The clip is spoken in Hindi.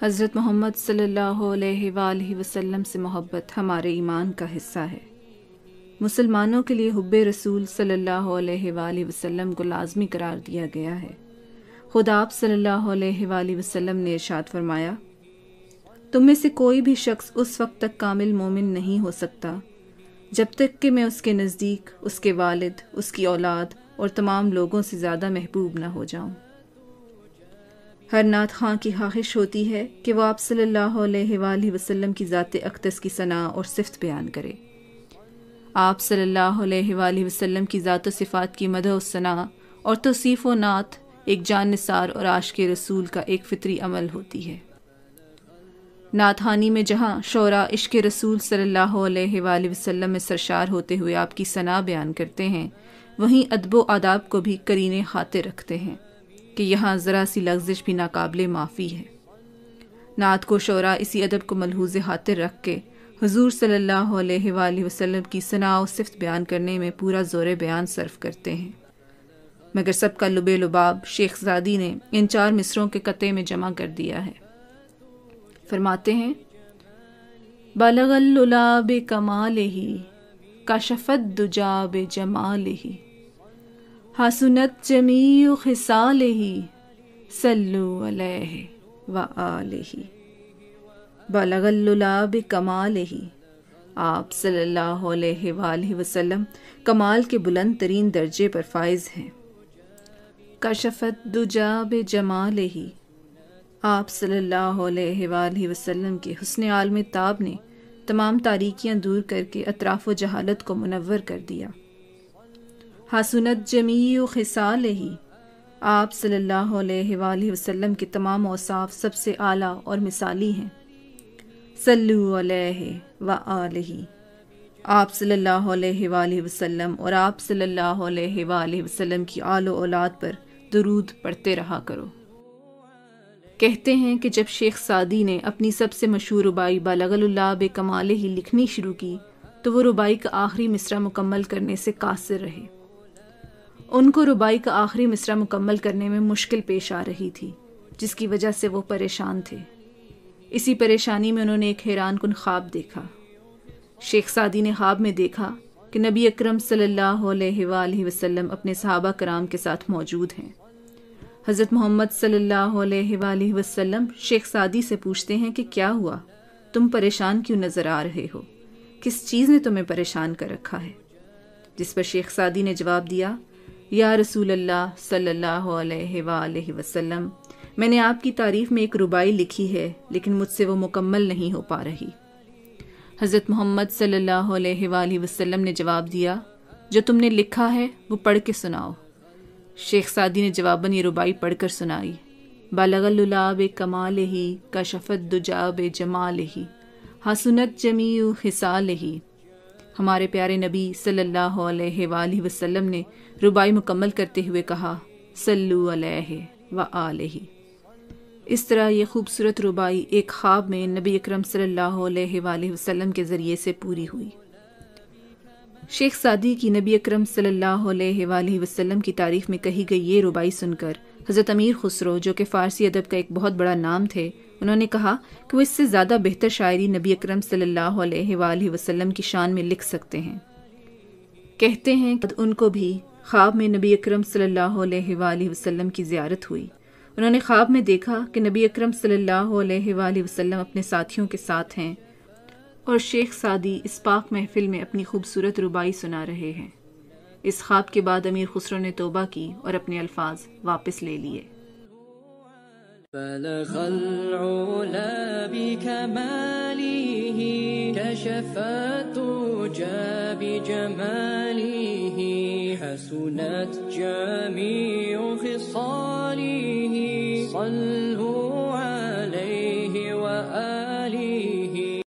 हज़रत मोहम्मद सल्लल्लाहु अलैहि वसल्लम से मोहब्बत हमारे ईमान का हिस्सा है मुसलमानों के लिए हुब रसूल सल्लल्लाहु अलैहि वसल्लम को लाजमी करार दिया गया है खुद आप सल्लल्लाहु अलैहि वसल्लम ने इरशाद फरमाया तुम में से कोई भी शख्स उस वक्त तक कामिल मोमिन नहीं हो सकता जब तक कि मैं उसके नज़दीक उसके वालिद उसकी औलाद और तमाम लोगों से ज़्यादा महबूब ना हो जाऊँ हर नाथ खां हाँ की ख्वाहिश होती है कि वह आप सल्ला वसलम की ज़ात अकदस की सना और सिफ्त बयान करे आप सल्ला वसलम की ज़ात सिफ़ात की मदह सना और तोसीफ़ व नात एक जान निसार और आश के रसूल का एक फितरी अमल होती है नाथानी में जहाँ शरा इश्क रसूल सल्ला वसलम में सरशार होते हुए आपकी सना बयान करते हैं वहीं अदबो आदाब को भी करीने खाते रखते हैं कि यहाँ ज़रा सी लग्जिश भी नाकबले माफ़ी है नात को शरा इसी अदब को मलहूज हातिर रख के हजूर सल्ला वसलम की सना और बयान करने में पूरा ज़ोर बयान सर्व करते हैं मगर सबका लुबे लुबाब शेखजादी ने इन चार मिसरों के कते में जमा कर दिया है फरमाते हैं बलगल्लुला बे कमाल ही काशफत दुजा बे जमाल ही हसनत जमीउ खिसालही सल्लु अलैह व आलही बलगल्लुलाब कमालही आप सल्लल्लाहु अलैहि वालह वसल्लम कमाल के बुलंद तरीन दर्जे पर फाइज हैं कशफत दुजाब जमालही आप सल्लल्लाहु अलैहि वालह वसल्लम के हुस्न आलम ताब ने तमाम तारीकियां दूर करके अतराफ़ जहालत को मुनवर कर दिया हसनत जमी खसाल ही आप सल्लल्लाहु अलैहि वसल्लम के तमाम औसाफ सबसे आला और मिसाली हैं सल्लु अलैहि व आलही आप सल्लल्लाहु अलैहि वसल्लम और आप सल्लल्लाहु अलैहि वसल्लम की आलो औलाद पर दरूद पढ़ते रहा करो कहते हैं कि जब शेख सादी ने अपनी सबसे मशहूर रुबाई बालगल्ला बे कमाल ही लिखनी शुरू की तो वो रुबाई का आखिरी मिसरा मुकम्मल करने से कासिर रहे उनको रुबाई का आखिरी मिसरा मुकम्मल करने में मुश्किल पेश आ रही थी जिसकी वजह से वो परेशान थे इसी परेशानी में उन्होंने एक हैरान कन ख्वाब देखा शेख सादी ने ख्वाब में देखा कि नबी अक्रम सल्लल्लाहु अपने सहाबा कराम के साथ मौजूद हैं हज़रत मोहम्मद सल्ला वसम शेख सादी से पूछते हैं कि क्या हुआ तुम परेशान क्यों नज़र आ रहे हो किस चीज़ ने तुम्हें परेशान कर रखा है जिस पर शेख सादी ने जवाब दिया या रसूल अल्लाह वसल्लम मैंने आपकी तारीफ में एक रुबाई लिखी है लेकिन मुझसे वो मुकम्मल नहीं हो पा रही हज़रत मोहम्मद सल्लल्लाहु अलैहि वसल्लम ने जवाब दिया जो तुमने लिखा है वो पढ़ के सुनाओ शेख सादी ने जवाबन ये रुबाई पढ़कर सुनाई बालगल्लाब कमाल ही का शफत दुजाब जमाल ही हसनत जमी हिसाल ही हमारे प्यारे नबी सल्लल्लाहु अलैहि वसल्लम ने रुबाई मुकम्मल करते हुए कहा सल्लू अलैहि व आलही इस तरह ये खूबसूरत रुबाई एक ख्वाब में नबी अकरम सल्लल्लाहु अलैहि वसल्लम के ज़रिए से पूरी हुई शेख सादी की नबी अकरम सल्लल्लाहु अलैहि वसल्लम की तारीफ़ में कही गई ये रुबाई सुनकर हज़रत अमीर खुसरो जो कि फ़ारसी अदब का एक बहुत बड़ा नाम थे उन्होंने कहा कि वो इससे ज़्यादा बेहतर शायरी नबी अक्रम सल्लल्लाहु वसल्लम की शान में लिख सकते हैं कहते हैं कि उनको भी ख्वाब में नबी अक्रम सल्लल्लाहु वसल्लम की ज़्यारत हुई उन्होंने ख्वाब में देखा कि नबी अक्रम सल्लल्लाहु वसल्लम अपने साथियों के साथ हैं और शेख सादी इस पाक महफिल में अपनी खूबसूरत रुबाई सुना रहे हैं इस ख्वाब के बाद अमीर खुसरो ने तोबा की और अपने अल्फाज वापस ले लिए صلوا